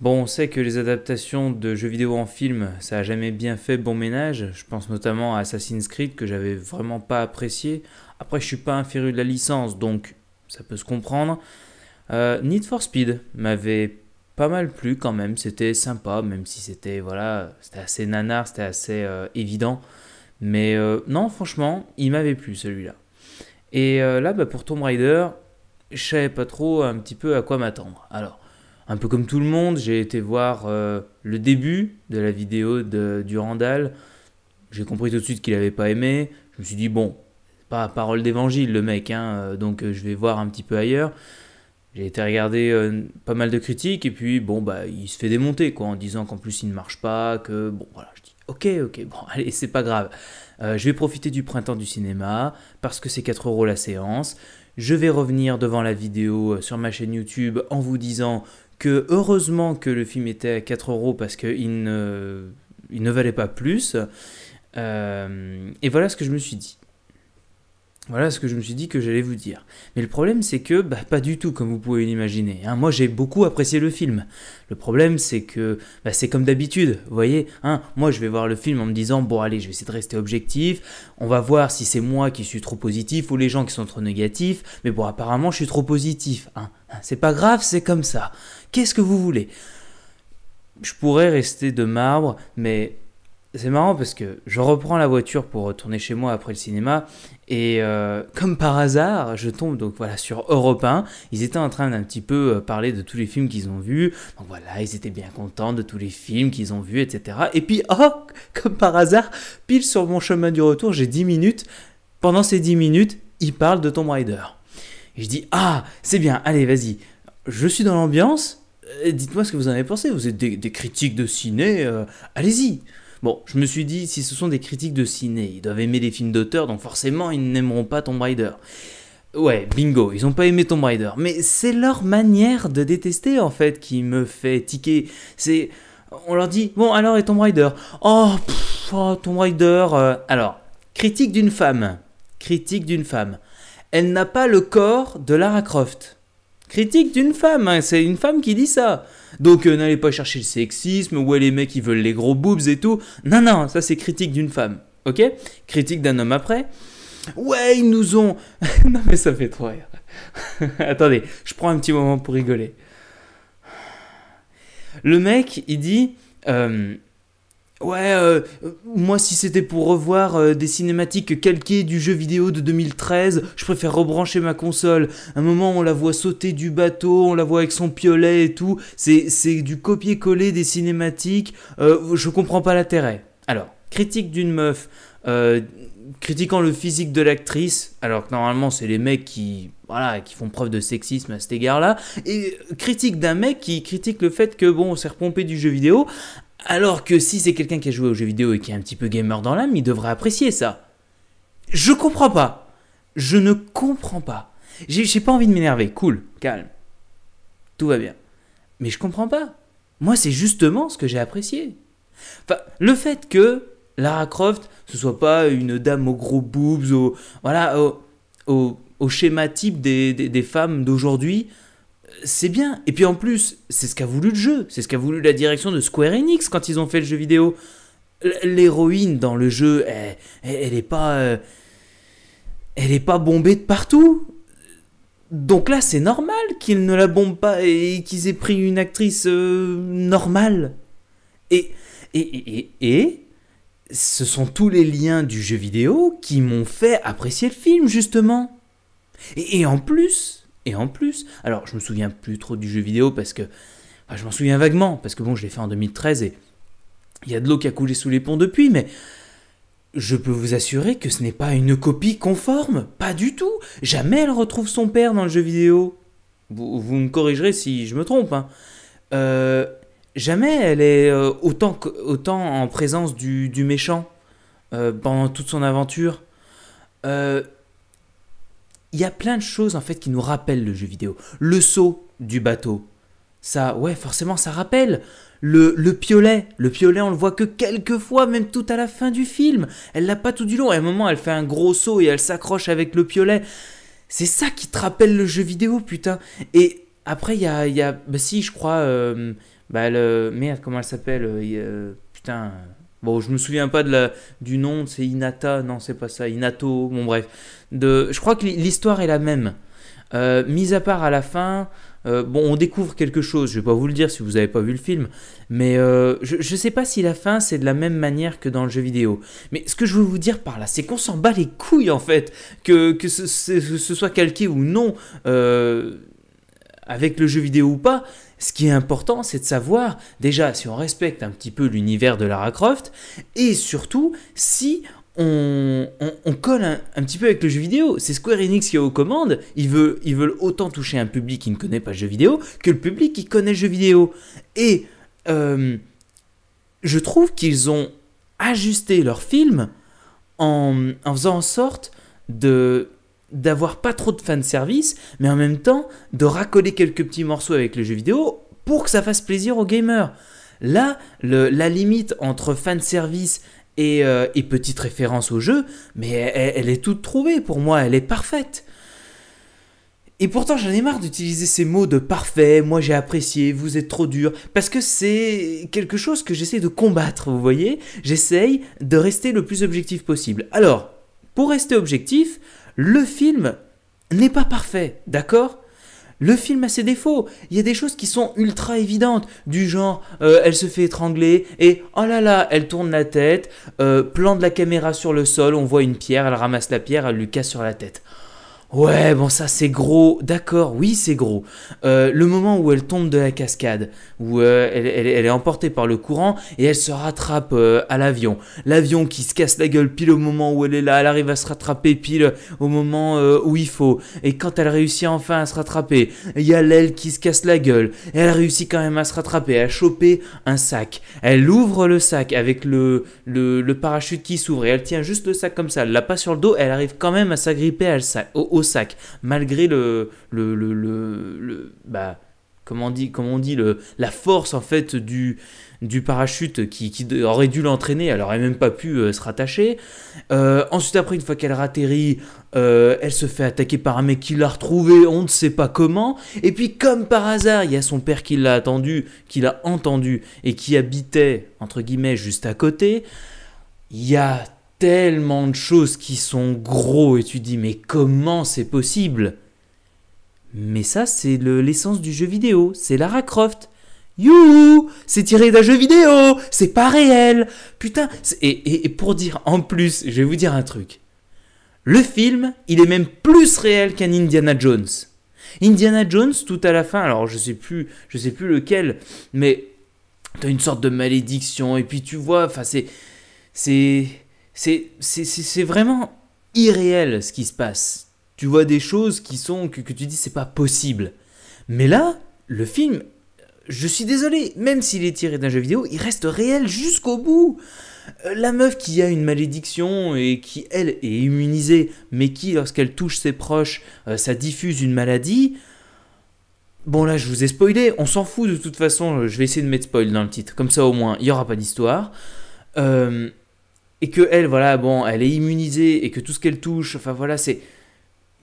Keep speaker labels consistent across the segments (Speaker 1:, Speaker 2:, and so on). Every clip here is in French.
Speaker 1: Bon, on sait que les adaptations de jeux vidéo en film, ça a jamais bien fait bon ménage. Je pense notamment à Assassin's Creed que j'avais vraiment pas apprécié. Après, je suis pas inférieur de la licence, donc ça peut se comprendre. Euh, Need for Speed m'avait pas mal plu quand même. C'était sympa, même si c'était voilà, c'était assez nanar, c'était assez euh, évident. Mais euh, non, franchement, il m'avait plu celui-là. Et là, bah, pour Tomb Raider, je savais pas trop un petit peu à quoi m'attendre. Alors un peu comme tout le monde, j'ai été voir euh, le début de la vidéo de, Durandal. J'ai compris tout de suite qu'il n'avait pas aimé. Je me suis dit, bon, pas parole d'évangile le mec, hein, euh, donc euh, je vais voir un petit peu ailleurs. J'ai été regarder pas mal de critiques et puis bon bah il se fait démonter quoi en disant qu'en plus il ne marche pas, que bon voilà je dis ok ok bon allez c'est pas grave. je vais profiter du printemps du cinéma parce que c'est 4 euros la séance. Je vais revenir devant la vidéo sur ma chaîne YouTube en vous disant que heureusement que le film était à 4 euros parce qu'il ne, il ne valait pas plus. Euh, et voilà ce que je me suis dit. Voilà ce que je me suis dit que j'allais vous dire. Mais le problème c'est que, bah, pas du tout comme vous pouvez l'imaginer. Hein. Moi j'ai beaucoup apprécié le film. Le problème c'est que, bah, c'est comme d'habitude, vous voyez. Hein, moi je vais voir le film en me disant, bon allez, je vais essayer de rester objectif. On va voir si c'est moi qui suis trop positif ou les gens qui sont trop négatifs. Mais bon, apparemment je suis trop positif. Hein. hein c'est pas grave, c'est comme ça. Qu'est-ce que vous voulez Je pourrais rester de marbre, mais c'est marrant parce que je reprends la voiture pour retourner chez moi après le cinéma et euh, comme par hasard, je tombe donc voilà sur Europe 1. Ils étaient en train d'un petit peu euh, parler de tous les films qu'ils ont vus. Donc voilà, ils étaient bien contents de tous les films qu'ils ont vus, etc. Et puis, oh, comme par hasard, pile sur mon chemin du retour, j'ai 10 minutes. Pendant ces 10 minutes, ils parlent de Tomb Raider. Et je dis, ah, c'est bien, allez, vas-y. Je suis dans l'ambiance. Euh, dites-moi ce que vous en avez pensé. Vous êtes des, critiques de ciné. Allez-y. Bon, je me suis dit, si ce sont des critiques de ciné, ils doivent aimer les films d'auteur, donc forcément ils n'aimeront pas Tomb Raider. Ouais, bingo, ils n'ont pas aimé Tomb Raider, mais c'est leur manière de détester en fait qui me fait tiquer. C'est. On leur dit, bon alors et Tomb Raider Oh, oh Tomb Raider euh, Alors, critique d'une femme. Critique d'une femme. Elle n'a pas le corps de Lara Croft critique d'une femme. Hein, c'est une femme qui dit ça. Donc euh, n'allez pas chercher le sexisme, ouais les mecs ils veulent les gros boobs et tout. Non, non, ça c'est critique d'une femme. Ok Critique d'un homme après. Ouais, ils nous ont... non mais ça fait trop rire. Attendez, je prends un petit moment pour rigoler. Le mec, il dit... Euh, Ouais, euh, moi si c'était pour revoir euh, des cinématiques calquées du jeu vidéo de 2013, je préfère rebrancher ma console. un moment on la voit sauter du bateau, on la voit avec son piolet et tout, c'est du copier-coller des cinématiques, euh, je comprends pas l'intérêt. Alors, critique d'une meuf, critiquant le physique de l'actrice, alors que normalement c'est les mecs qui voilà, qui font preuve de sexisme à cet égard-là, et critique d'un mec qui critique le fait que, bon, on s'est repompé du jeu vidéo, alors que si c'est quelqu'un qui a joué aux jeux vidéo et qui est un petit peu gamer dans l'âme, il devrait apprécier ça. Je comprends pas. Je ne comprends pas. J'ai pas envie de m'énerver. Cool, calme. Tout va bien. Mais je comprends pas. Moi, c'est justement ce que j'ai apprécié. le fait que Lara Croft, ce soit pas une dame aux gros boobs, au, voilà, au, schéma type des femmes d'aujourd'hui, c'est bien. Et puis en plus, c'est ce qu'a voulu le jeu, c'est ce qu'a voulu la direction de Square Enix quand ils ont fait le jeu vidéo. L'héroïne dans le jeu, elle, elle est pas, euh, elle est pas bombée de partout. Donc là, c'est normal qu'ils ne la bombent pas et qu'ils aient pris une actrice euh, normale. et, et, et, et, ce sont tous les liens du jeu vidéo qui m'ont fait apprécier le film, justement. Et, en plus, et en plus, alors je me souviens plus trop du jeu vidéo parce que ah, je m'en souviens vaguement, parce que bon, je l'ai fait en 2013 et il y a de l'eau qui a coulé sous les ponts depuis, mais je peux vous assurer que ce n'est pas une copie conforme, pas du tout. Jamais elle retrouve son père dans le jeu vidéo. Vous, me corrigerez si je me trompe. Hein. Euh, jamais elle est euh, autant, autant en présence du, méchant euh, pendant toute son aventure il y a plein de choses en fait qui nous rappellent le jeu vidéo. Le saut du bateau, ça, ouais, forcément, ça rappelle. Le, le piolet, le piolet, on le voit que quelques fois, même tout à la fin du film. Elle l'a pas tout du long. À un moment, elle fait un gros saut et elle s'accroche avec le piolet. C'est ça qui te rappelle le jeu vidéo, putain. Et après, il y a, y a, bah si, je crois, euh, bah le merde, comment elle s'appelle, euh, euh, putain. Bon, je me souviens pas de la, du nom, c'est Inata, non, c'est pas ça, Inato, bon bref. De, je crois que l'histoire est la même. Euh, mis à part à la fin, euh, bon, on découvre quelque chose, je vais pas vous le dire si vous n'avez pas vu le film, mais euh, je, je sais pas si la fin c'est de la même manière que dans le jeu vidéo. Mais ce que je veux vous dire par là, c'est qu'on s'en bat les couilles en fait, que, que ce, ce soit calqué ou non, euh, avec le jeu vidéo ou pas, ce qui est important, c'est de savoir déjà si on respecte un petit peu l'univers de Lara Croft et surtout si on, colle un, petit peu avec le jeu vidéo. C'est Square Enix qui est aux commandes. Ils veulent, autant toucher un public qui ne connaît pas le jeu vidéo que le public qui connaît le jeu vidéo. Et euh, je trouve qu'ils ont ajusté leur film en faisant en sorte de d'avoir pas trop de fan service, mais en même temps de racoler quelques petits morceaux avec le jeu vidéo pour que ça fasse plaisir aux gamers. Là, la limite entre fan service euh, et, petite référence au jeu, mais elle, est toute trouvée pour moi, elle est parfaite. Et pourtant, j'en ai marre d'utiliser ces mots de parfait, moi j'ai apprécié, vous êtes trop dur, parce que c'est quelque chose que j'essaie de combattre, vous voyez J'essaye de rester le plus objectif possible. Alors, pour rester objectif, le film n'est pas parfait, d'accord le film a ses défauts. Il y a des choses qui sont ultra évidentes, du genre euh, elle se fait étrangler et oh là là, elle tourne la tête, euh, plante la caméra sur le sol, on voit une pierre, elle ramasse la pierre, elle lui casse sur la tête. Ouais, bon, ça c'est gros, d'accord, oui, c'est gros. Euh, le moment où elle tombe de la cascade, où euh, elle, est emportée par le courant et elle se rattrape euh, à l'avion. L'avion qui se casse la gueule pile au moment où elle est là, elle arrive à se rattraper pile au moment où il faut. Et quand elle réussit enfin à se rattraper, il y a l'aile qui se casse la gueule. elle réussit quand même à se rattraper, à choper un sac. Elle ouvre le sac avec le, le, parachute qui s'ouvre et elle tient juste le sac comme ça. Elle l'a pas sur le dos, elle arrive quand même à s'agripper à le sac sac, malgré le, le, le, le, bah, comment on dit, comment on dit le, la force en fait du, du parachute qui, aurait dû l'entraîner, elle aurait même pas pu euh, se rattacher. Euh, ensuite après, une fois qu'elle ratterrit, euh, elle se fait attaquer par un mec qui l'a retrouvée, on ne sait pas comment. Et puis comme par hasard, il y a son père qui l'a attendu, qui l'a entendu et qui habitait entre guillemets juste à côté. Il y a tellement de choses qui sont gros et tu dis mais comment c'est possible Mais ça c'est l'essence du jeu vidéo, c'est Lara Croft. Youhou C'est tiré d'un jeu vidéo C'est pas réel Putain et, pour dire en plus, je vais vous dire un truc. Le film, il est même plus réel qu'un Indiana Jones. Indiana Jones, tout à la fin, alors je sais plus, je sais plus lequel, mais t'as une sorte de malédiction et puis tu vois, enfin c'est, c'est, c'est vraiment irréel ce qui se passe. Tu vois des choses qui sont que, que tu dis c'est pas possible. Mais là, le film, je suis désolé, même s'il est tiré d'un jeu vidéo, il reste réel jusqu'au bout. Euh, la meuf qui a une malédiction et qui, elle, est immunisée, mais qui, lorsqu'elle touche ses proches, euh, ça diffuse une maladie. Bon, là, je vous ai spoilé, on s'en fout de toute façon, je vais essayer de mettre spoil dans le titre, comme ça au moins, il n'y aura pas d'histoire. Euh, et que elle, voilà, bon, elle est immunisée et que tout ce qu'elle touche, enfin voilà, c'est.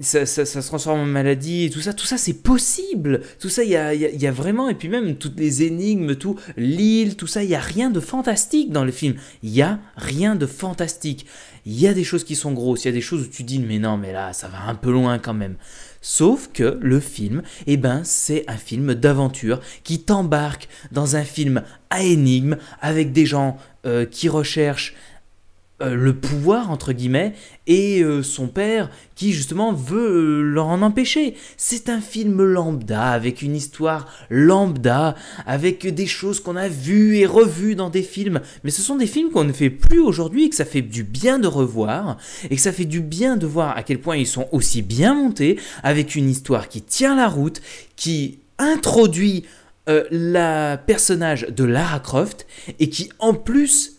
Speaker 1: Ça, ça, se transforme en maladie tout ça, tout ça c'est possible. Tout ça, il y a, y a, vraiment, et puis même toutes les énigmes, tout, l'île, tout ça, il y a rien de fantastique dans le film. Il y a rien de fantastique. Il y a des choses qui sont grosses, il y a des choses où tu dis, mais non, mais là, ça va un peu loin quand même. Sauf que le film, et eh ben, c'est un film d'aventure qui t'embarque dans un film à énigmes avec des gens euh, qui recherchent euh, le pouvoir entre guillemets et euh, son père qui justement veut euh, leur en empêcher. C'est un film lambda avec une histoire lambda avec des choses qu'on a vues et revues dans des films, mais ce sont des films qu'on ne fait plus aujourd'hui et que ça fait du bien de revoir et que ça fait du bien de voir à quel point ils sont aussi bien montés avec une histoire qui tient la route, qui introduit la personnage de Lara Croft et qui en plus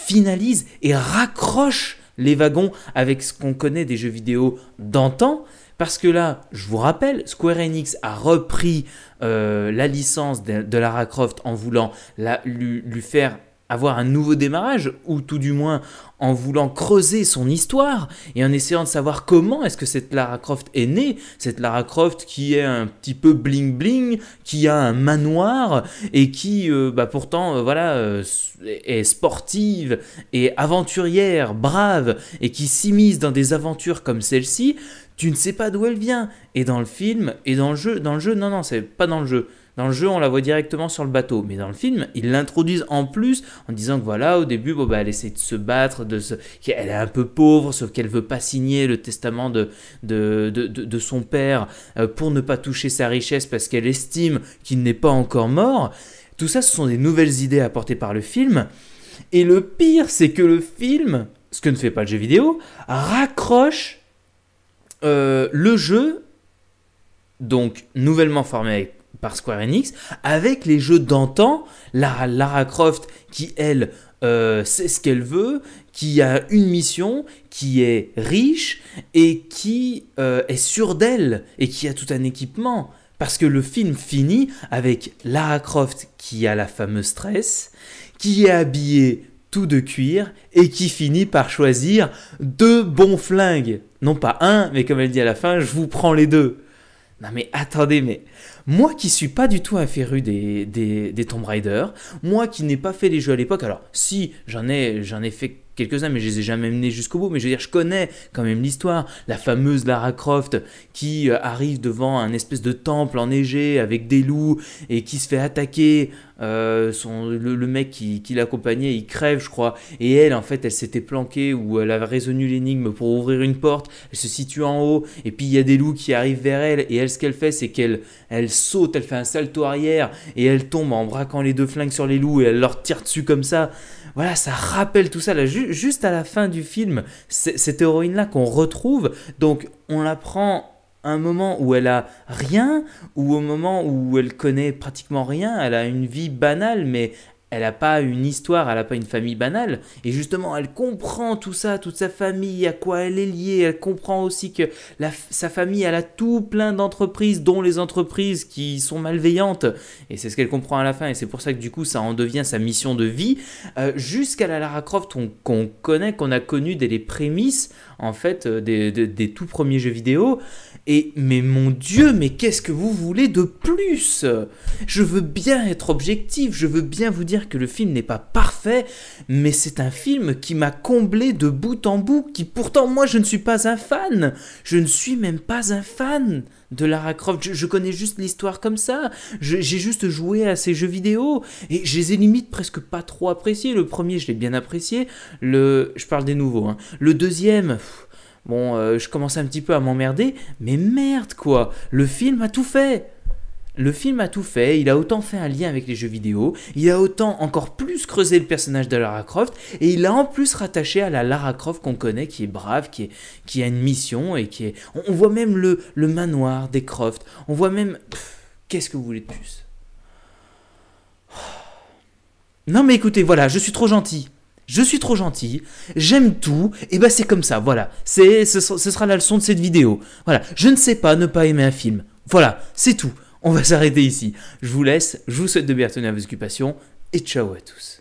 Speaker 1: finalise et raccroche les wagons avec ce qu'on connaît des jeux vidéo d'antan. Parce que là, je vous rappelle, Square Enix a repris euh, la licence de, Lara Croft en voulant la, lui faire avoir un nouveau démarrage, ou tout du moins en voulant creuser son histoire et en essayant de savoir comment est-ce que cette Lara Croft est née, cette Lara Croft qui est un petit peu bling bling, qui a un manoir et qui euh, bah, pourtant euh, voilà euh, est sportive et aventurière, brave et qui s'immisce dans des aventures comme celle-ci, tu ne sais pas d'où elle vient. Et dans le film et dans le jeu, dans le jeu non non, c'est pas dans le jeu. Dans le jeu, on la voit directement sur le bateau, mais dans le film, ils l'introduisent en plus en disant que voilà, au début, bon, bah, elle essaie de se battre, de se... elle est un peu pauvre, sauf qu'elle veut pas signer le testament de, de, de, de, son père euh, pour ne pas toucher sa richesse parce qu'elle estime qu'il n'est pas encore mort. Tout ça, ce sont des nouvelles idées apportées par le film. Et le pire, c'est que le film, ce que ne fait pas le jeu vidéo, raccroche euh, le jeu, donc nouvellement formé avec par Square Enix, avec les jeux d'antan, Lara, Lara Croft qui, elle, euh, sait ce qu'elle veut, qui a une mission, qui est riche et qui euh, est sûre d'elle et qui a tout un équipement. Parce que le film finit avec Lara Croft qui a la fameuse tresse, qui est habillée tout de cuir et qui finit par choisir deux bons flingues. Non pas un, mais comme elle dit à la fin, je vous prends les deux. Non mais attendez, mais moi qui suis pas du tout un des, des, Tomb Raider, moi qui n'ai pas fait les jeux à l'époque, alors si j'en ai, j'en ai fait quelques-uns, mais je les ai jamais menés jusqu'au bout. Mais je veux dire, je connais quand même l'histoire. La fameuse Lara Croft qui euh, arrive devant un espèce de temple enneigé avec des loups et qui se fait attaquer. Euh, son, le, mec qui, l'accompagnait, il crève, je crois. Et elle, en fait, elle s'était planquée ou elle avait résolu l'énigme pour ouvrir une porte. Elle se situe en haut et puis il y a des loups qui arrivent vers elle. Et elle, ce qu'elle fait, c'est qu'elle elle, elle saute, elle fait un salto arrière et elle tombe en braquant les deux flingues sur les loups et elle leur tire dessus comme ça. Voilà, ça rappelle tout ça. juste à la fin du film, cette héroïne-là qu'on retrouve, donc on la prend un moment où elle a rien, ou au moment où elle connaît pratiquement rien, elle a une vie banale, mais elle n'a pas une histoire, elle n'a pas une famille banale. Et justement, elle comprend tout ça, toute sa famille, à quoi elle est liée. Elle comprend aussi que sa famille, elle a tout plein d'entreprises, dont les entreprises qui sont malveillantes. Et c'est ce qu'elle comprend à la fin. Et c'est pour ça que du coup, ça en devient sa mission de vie. Euh, jusqu'à la Lara Croft qu'on connaît, qu'on a connu dès les prémices, en fait, euh, des, des, tout premiers jeux vidéo. Et mais mon Dieu, mais qu'est-ce que vous voulez de plus Je veux bien être objectif, je veux bien vous dire que le film n'est pas parfait, mais c'est un film qui m'a comblé de bout en bout, qui pourtant moi je ne suis pas un fan, je ne suis même pas un fan de Lara Croft, je, connais juste l'histoire comme ça, j'ai juste joué à ces jeux vidéo, et je les ai limite presque pas trop appréciés, le premier je l'ai bien apprécié, le... je parle des nouveaux, hein. le deuxième... bon, euh, je commençais un petit peu à m'emmerder, mais merde quoi, le film a tout fait. Le film a tout fait, il a autant fait un lien avec les jeux vidéo, il a autant encore plus creusé le personnage de Lara Croft, et il a en plus rattaché à la Lara Croft qu'on connaît, qui est brave, qui, est, qui a une mission, et qui est... On, voit même le, le manoir des Croft, on voit même... Qu'est-ce que vous voulez de plus Non mais écoutez, voilà, je suis trop gentil je suis trop gentil, j'aime tout, et bah c'est comme ça, voilà. C'est, ce, ce, sera la leçon de cette vidéo. Voilà, je ne sais pas ne pas aimer un film. Voilà, c'est tout. On va s'arrêter ici. Je vous laisse, je vous souhaite de bien tenir vos occupations et ciao à tous.